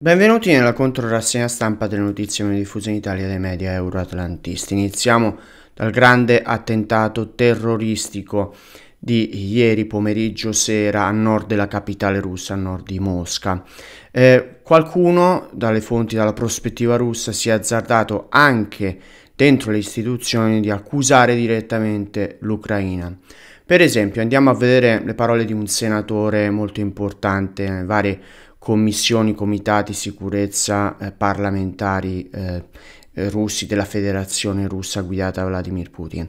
Benvenuti nella controrassegna stampa delle notizie meno diffuse in Italia dai media euroatlantisti. Iniziamo dal grande attentato terroristico di ieri pomeriggio sera a nord della capitale russa, a nord di Mosca. Eh, qualcuno dalle fonti, dalla prospettiva russa, si è azzardato anche dentro le istituzioni di accusare direttamente l'Ucraina. Per esempio, andiamo a vedere le parole di un senatore molto importante, varie commissioni, comitati sicurezza eh, parlamentari eh, eh, russi della federazione russa guidata da Vladimir Putin.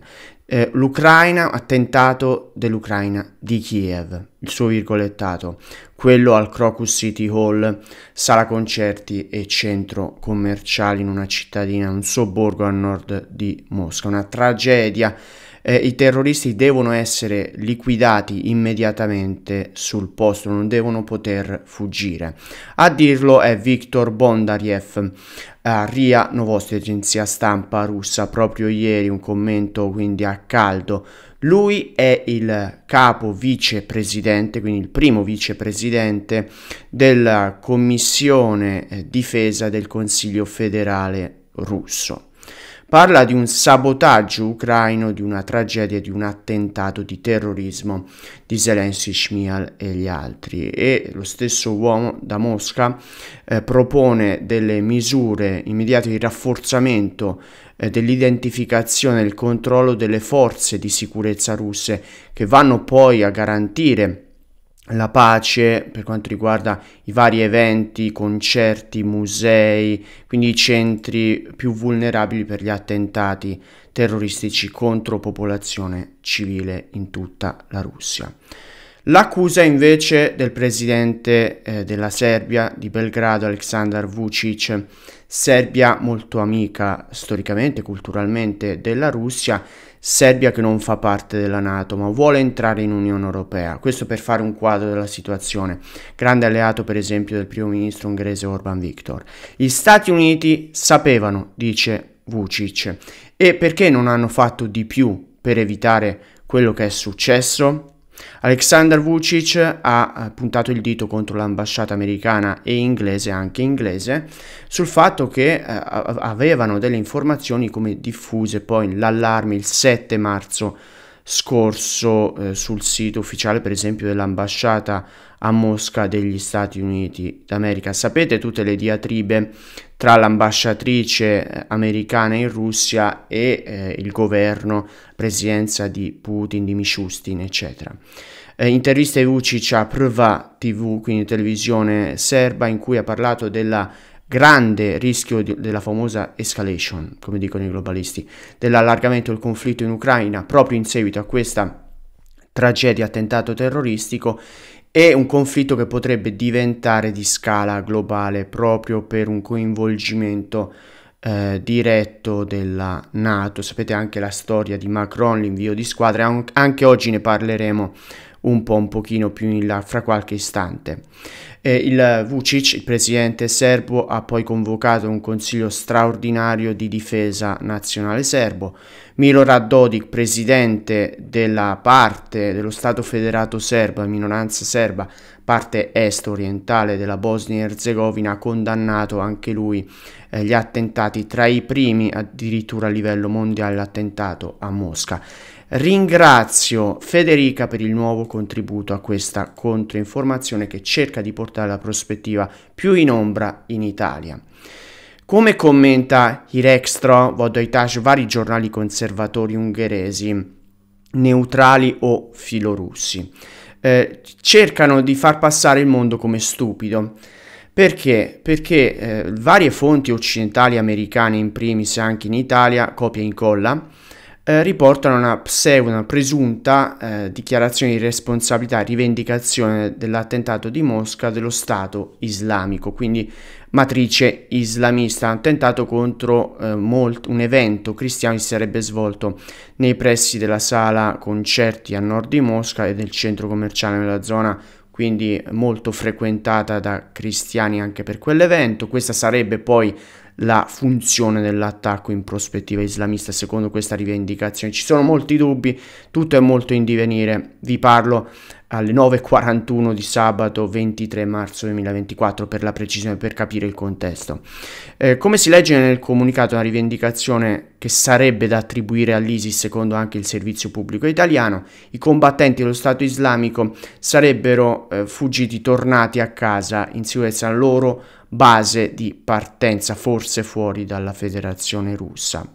Eh, L'Ucraina, attentato dell'Ucraina di Kiev, il suo virgolettato, quello al Crocus City Hall, sala concerti e centro commerciale in una cittadina, un sobborgo a nord di Mosca, una tragedia eh, i terroristi devono essere liquidati immediatamente sul posto, non devono poter fuggire. A dirlo è Viktor Bondariev, a RIA Novosti, agenzia stampa russa, proprio ieri un commento quindi a caldo. Lui è il capo vicepresidente, quindi il primo vicepresidente della Commissione eh, Difesa del Consiglio federale russo. Parla di un sabotaggio ucraino, di una tragedia, di un attentato di terrorismo di Zelensky, Shmial e gli altri. E lo stesso uomo da Mosca eh, propone delle misure immediate di rafforzamento eh, dell'identificazione e del controllo delle forze di sicurezza russe che vanno poi a garantire la pace per quanto riguarda i vari eventi, concerti, musei, quindi i centri più vulnerabili per gli attentati terroristici contro popolazione civile in tutta la Russia. L'accusa invece del presidente eh, della Serbia di Belgrado, Aleksandar Vucic, Serbia molto amica storicamente e culturalmente della Russia, Serbia che non fa parte della Nato ma vuole entrare in Unione Europea, questo per fare un quadro della situazione, grande alleato per esempio del primo ministro ungherese Orban Viktor. Gli Stati Uniti sapevano, dice Vucic, e perché non hanno fatto di più per evitare quello che è successo? Alexander Vucic ha eh, puntato il dito contro l'ambasciata americana e inglese, anche inglese, sul fatto che eh, avevano delle informazioni come diffuse poi l'allarme il 7 marzo scorso eh, sul sito ufficiale per esempio dell'ambasciata a Mosca degli Stati Uniti d'America. Sapete tutte le diatribe tra l'ambasciatrice eh, americana in Russia e eh, il governo, presidenza di Putin, di Mishustin, eccetera. Eh, interviste Vucic a Prva TV, quindi televisione serba, in cui ha parlato della grande rischio di, della famosa escalation, come dicono i globalisti, dell'allargamento del conflitto in Ucraina proprio in seguito a questa tragedia attentato terroristico e un conflitto che potrebbe diventare di scala globale proprio per un coinvolgimento eh, diretto della Nato. Sapete anche la storia di Macron, l'invio di squadre, anche oggi ne parleremo un po' un pochino più in là fra qualche istante. Eh, il Vucic, il presidente serbo, ha poi convocato un consiglio straordinario di difesa nazionale serbo. Milo Dodik, presidente della parte dello Stato federato serbo, la minoranza serba, parte est orientale della Bosnia e Herzegovina, ha condannato anche lui eh, gli attentati, tra i primi addirittura a livello mondiale l'attentato a Mosca. Ringrazio Federica per il nuovo contributo a questa controinformazione che cerca di portare la prospettiva più in ombra in Italia. Come commenta Hirextro, Vodoitash, vari giornali conservatori ungheresi, neutrali o filorussi, eh, cercano di far passare il mondo come stupido. Perché? Perché eh, varie fonti occidentali americane, in primis anche in Italia, copia e incolla, eh, riportano una pseudo, una presunta eh, dichiarazione di responsabilità, rivendicazione dell'attentato di Mosca dello Stato islamico, quindi matrice islamista, attentato contro eh, molt, un evento cristiano che si sarebbe svolto nei pressi della sala concerti a nord di Mosca e del centro commerciale nella zona quindi molto frequentata da cristiani anche per quell'evento. Questa sarebbe poi la funzione dell'attacco in prospettiva islamista secondo questa rivendicazione. Ci sono molti dubbi, tutto è molto in divenire, vi parlo alle 9.41 di sabato 23 marzo 2024 per la precisione, per capire il contesto. Eh, come si legge nel comunicato, una rivendicazione che sarebbe da attribuire all'ISIS secondo anche il servizio pubblico italiano, i combattenti dello Stato islamico sarebbero eh, fuggiti, tornati a casa in sicurezza loro base di partenza, forse fuori dalla federazione russa.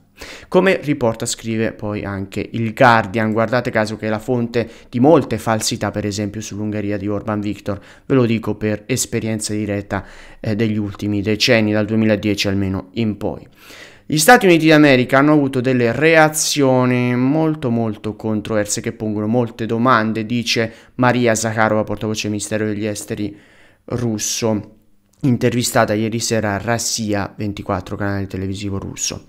Come riporta, scrive poi anche il Guardian, guardate caso che è la fonte di molte falsità, per esempio sull'Ungheria di Orban Viktor, ve lo dico per esperienza diretta eh, degli ultimi decenni, dal 2010 almeno in poi. Gli Stati Uniti d'America hanno avuto delle reazioni molto molto controverse che pongono molte domande, dice Maria Zakharova, portavoce del Ministero degli Esteri russo, intervistata ieri sera a Rassia 24, canale televisivo russo.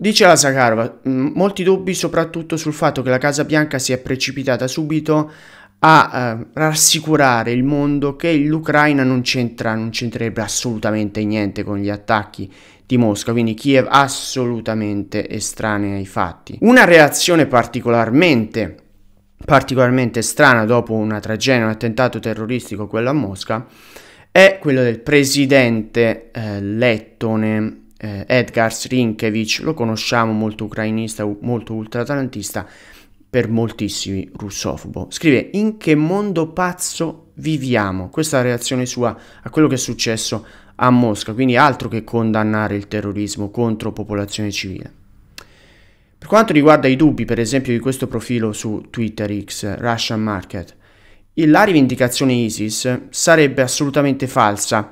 Dice la Sakharova, mm, molti dubbi soprattutto sul fatto che la Casa Bianca si è precipitata subito a eh, rassicurare il mondo che l'Ucraina non c'entra, non c'entrerebbe assolutamente niente con gli attacchi di Mosca, quindi Kiev assolutamente estranea ai fatti. Una reazione particolarmente, particolarmente strana dopo una tragedia, un attentato terroristico, quello a Mosca, è quello del presidente eh, lettone eh, Edgar Srinkevic lo conosciamo molto ucrainista, molto ultratalantista, per moltissimi russofobo. Scrive in che mondo pazzo viviamo? Questa è la reazione sua a quello che è successo a Mosca, quindi altro che condannare il terrorismo contro popolazione civile. Per quanto riguarda i dubbi, per esempio, di questo profilo su Twitter X, Russian Market, la rivendicazione ISIS sarebbe assolutamente falsa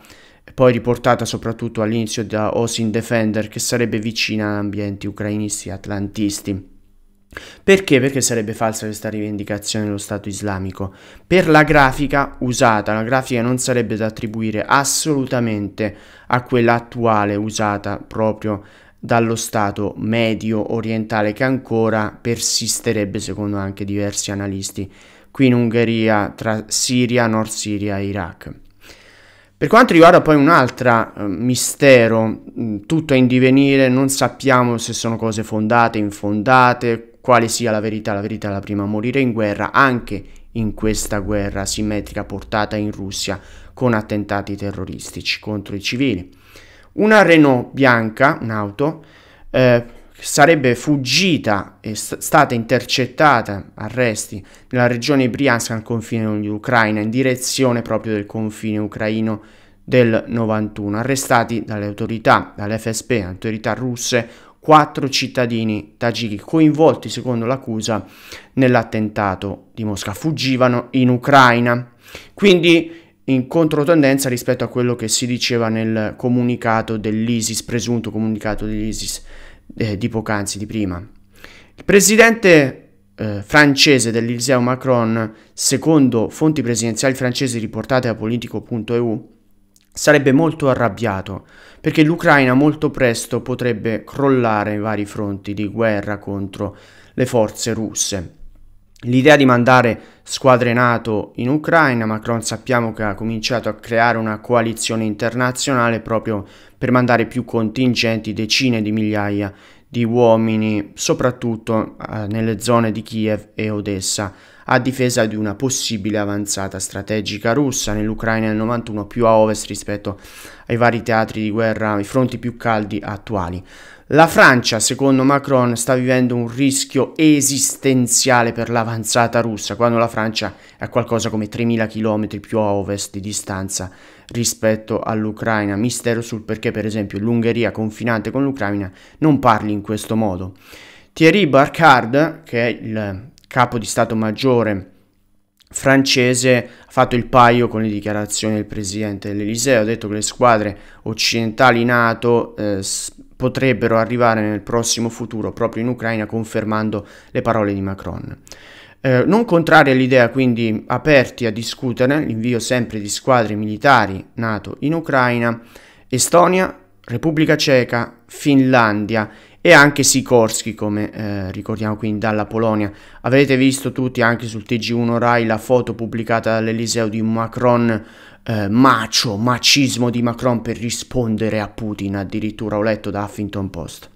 poi riportata soprattutto all'inizio da Osin Defender che sarebbe vicina ad ambienti ucrainisti e atlantisti. Perché? Perché sarebbe falsa questa rivendicazione dello Stato islamico. Per la grafica usata, la grafica non sarebbe da attribuire assolutamente a quella attuale usata proprio dallo Stato medio orientale che ancora persisterebbe secondo anche diversi analisti qui in Ungheria tra Siria, Nord Siria e Iraq. Per quanto riguarda poi un altro eh, mistero, mm, tutto è in divenire, non sappiamo se sono cose fondate, infondate, quale sia la verità, la verità è la prima a morire in guerra, anche in questa guerra simmetrica portata in Russia con attentati terroristici contro i civili. Una Renault bianca, un'auto, eh, sarebbe fuggita e st- stata intercettata, arresti, nella regione Briansk al confine con l'Ucraina, in direzione proprio del confine ucraino del 91, arrestati dalle autorità, dall'FSB, autorità russe, quattro cittadini tagiki coinvolti, secondo l'accusa, nell'attentato di Mosca. Fuggivano in Ucraina. Quindi in controtendenza rispetto a quello che si diceva nel comunicato dell'ISIS, presunto comunicato dell'ISIS eh, di poc'anzi, di prima. Il presidente eh, francese dell'Eliseo Macron, secondo fonti presidenziali francesi riportate a politico.eu, sarebbe molto arrabbiato perché l'Ucraina molto presto potrebbe crollare i vari fronti di guerra contro le forze russe. L'idea di mandare squadre NATO in Ucraina, Macron sappiamo che ha cominciato a creare una coalizione internazionale proprio per mandare più contingenti, decine di migliaia di uomini, soprattutto eh, nelle zone di Kiev e Odessa a difesa di una possibile avanzata strategica russa nell'Ucraina del 91 più a ovest rispetto ai vari teatri di guerra, ai fronti più caldi attuali. La Francia, secondo Macron, sta vivendo un rischio esistenziale per l'avanzata russa, quando la Francia è a qualcosa come 3.000 km più a ovest di distanza rispetto all'Ucraina. Mistero sul perché, per esempio, l'Ungheria confinante con l'Ucraina non parli in questo modo. Thierry Barcard, che è il capo di Stato Maggiore francese ha fatto il paio con le dichiarazioni del presidente dell'Eliseo, ha detto che le squadre occidentali NATO eh, potrebbero arrivare nel prossimo futuro proprio in Ucraina, confermando le parole di Macron. Eh, non contrari all'idea, quindi aperti a discutere l'invio sempre di squadre militari NATO in Ucraina, Estonia, Repubblica Ceca, Finlandia e anche Sikorsky come eh, ricordiamo quindi dalla Polonia. Avete visto tutti anche sul TG1 Rai la foto pubblicata dall'Eliseo di Macron eh, macio, macismo di Macron per rispondere a Putin addirittura ho letto da Huffington Post.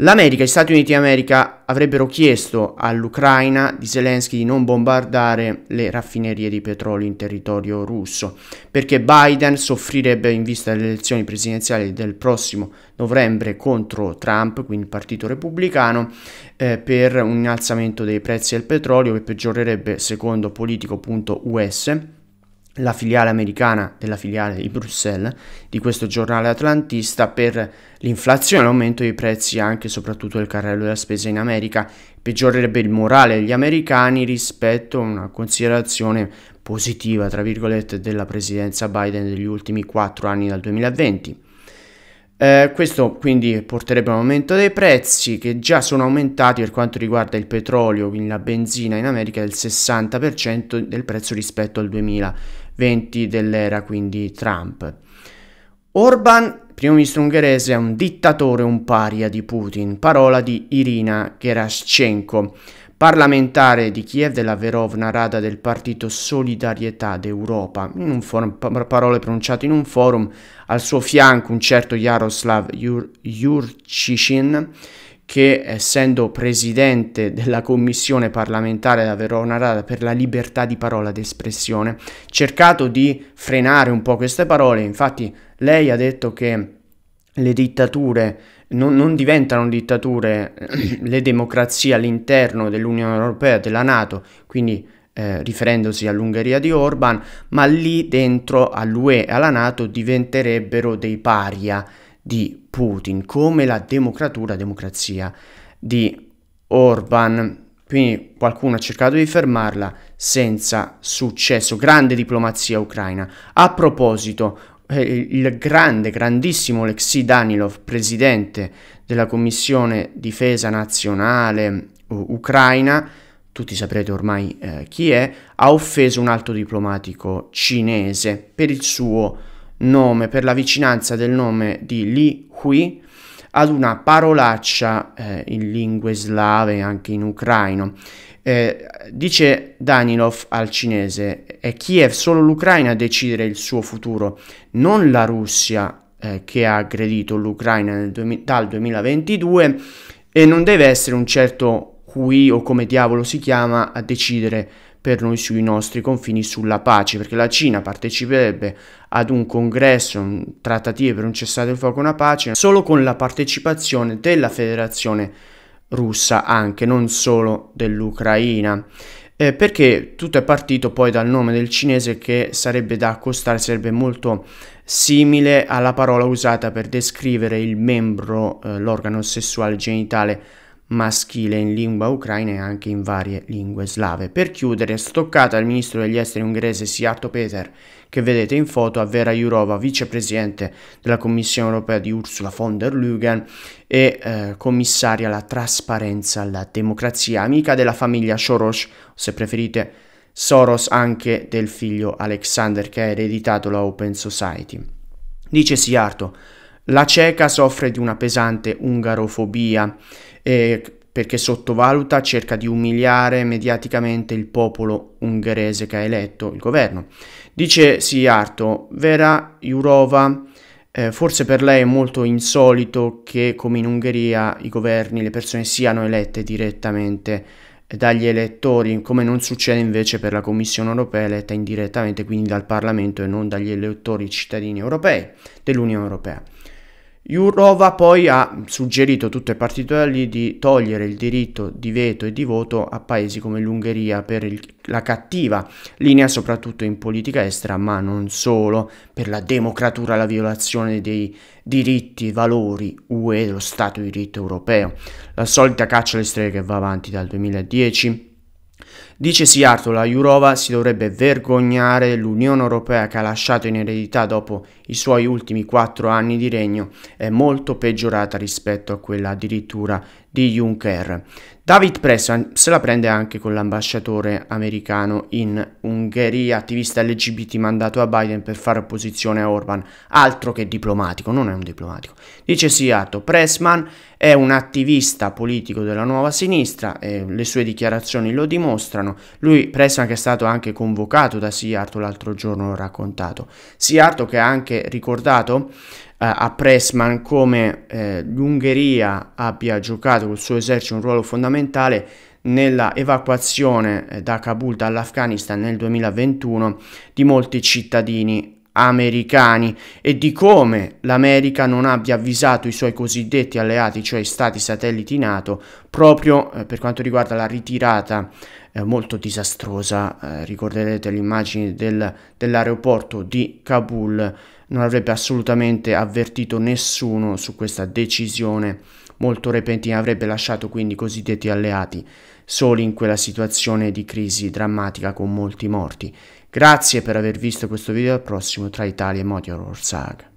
L'America, gli Stati Uniti d'America avrebbero chiesto all'Ucraina di Zelensky di non bombardare le raffinerie di petrolio in territorio russo, perché Biden soffrirebbe in vista delle elezioni presidenziali del prossimo novembre contro Trump, quindi il Partito Repubblicano, eh, per un innalzamento dei prezzi del petrolio che peggiorerebbe secondo politico.us la filiale americana della filiale di Bruxelles di questo giornale atlantista per l'inflazione, l'aumento dei prezzi e anche soprattutto del carrello della spesa in America peggiorerebbe il morale degli americani rispetto a una considerazione positiva, tra virgolette, della presidenza Biden degli ultimi quattro anni dal 2020. Eh, questo quindi porterebbe a un aumento dei prezzi che già sono aumentati per quanto riguarda il petrolio, quindi la benzina in America del 60% del prezzo rispetto al 2020 dell'era quindi Trump. Orban, primo ministro ungherese, è un dittatore, un paria di Putin, parola di Irina Geraschenko parlamentare di Kiev della Verovna Rada del partito Solidarietà d'Europa, forum, parole pronunciate in un forum, al suo fianco un certo Jaroslav Jur- Jurcicin, che essendo presidente della commissione parlamentare della Verona Rada per la libertà di parola ed espressione, cercato di frenare un po' queste parole, infatti lei ha detto che le dittature non, non, diventano dittature le democrazie all'interno dell'Unione Europea, della Nato, quindi eh, riferendosi all'Ungheria di Orban, ma lì dentro all'UE e alla Nato diventerebbero dei paria di Putin, come la democratura, democrazia di Orban. Quindi qualcuno ha cercato di fermarla senza successo. Grande diplomazia ucraina. A proposito, eh, il grande, grandissimo Alexei Danilov, presidente della Commissione Difesa Nazionale eh, Ucraina, tutti saprete ormai eh, chi è, ha offeso un alto diplomatico cinese per il suo nome, per la vicinanza del nome di Li Hui ad una parolaccia eh, in lingue slave anche in ucraino eh, dice Danilov al cinese, è Kiev solo l'Ucraina a decidere il suo futuro, non la Russia eh, che ha aggredito l'Ucraina du- dal 2022 e non deve essere un certo qui o come diavolo si chiama a decidere per noi sui nostri confini sulla pace, perché la Cina parteciperebbe ad un congresso, un trattative per un cessato il fuoco, e una pace, solo con la partecipazione della federazione russa anche, non solo dell'Ucraina. Eh, perché tutto è partito poi dal nome del cinese che sarebbe da accostare, sarebbe molto simile alla parola usata per descrivere il membro, eh, l'organo sessuale genitale maschile in lingua ucraina e anche in varie lingue slave. Per chiudere, stoccata al ministro degli esteri ungherese Siarto Peter, che vedete in foto, a Vera Jurova, vicepresidente della Commissione europea di Ursula von der Leyen e eh, commissaria alla trasparenza e alla democrazia, amica della famiglia Soros, se preferite Soros anche del figlio Alexander che ha ereditato la Open Society. Dice Siarto, la cieca soffre di una pesante ungarofobia eh, perché sottovaluta, cerca di umiliare mediaticamente il popolo ungherese che ha eletto il governo. Dice Siarto, Vera Jurova, eh, forse per lei è molto insolito che come in Ungheria i governi, le persone siano elette direttamente dagli elettori, come non succede invece per la Commissione europea eletta indirettamente, quindi dal Parlamento e non dagli elettori cittadini europei dell'Unione europea. Jurova poi ha suggerito tutto il partito da lì di togliere il diritto di veto e di voto a paesi come l'Ungheria per il, la cattiva linea soprattutto in politica estera, ma non solo, per la democratura, la violazione dei diritti, valori UE dello Stato di diritto europeo, la solita caccia alle streghe che va avanti dal 2010. Dice Siarto, la Jurova si dovrebbe vergognare l'Unione Europea che ha lasciato in eredità dopo i suoi ultimi quattro anni di regno è molto peggiorata rispetto a quella addirittura di Juncker. David Pressman se la prende anche con l'ambasciatore americano in Ungheria, attivista LGBT mandato a Biden per fare opposizione a Orban, altro che diplomatico, non è un diplomatico. Dice Siato, Pressman è un attivista politico della nuova sinistra e le sue dichiarazioni lo dimostrano italiano. Lui presto è stato anche convocato da Siarto l'altro giorno, l'ho raccontato. Siarto che ha anche ricordato eh, a Pressman come eh, l'Ungheria abbia giocato col suo esercito un ruolo fondamentale nella evacuazione eh, da Kabul dall'Afghanistan nel 2021 di molti cittadini americani e di come l'America non abbia avvisato i suoi cosiddetti alleati, cioè stati satelliti NATO, proprio eh, per quanto riguarda la ritirata eh, molto disastrosa. Eh, ricorderete l'immagine del, dell'aeroporto di Kabul, non avrebbe assolutamente avvertito nessuno su questa decisione molto repentina, avrebbe lasciato quindi i cosiddetti alleati soli in quella situazione di crisi drammatica con molti morti. Grazie per aver visto questo video, al prossimo tra Italia e Motor Saga.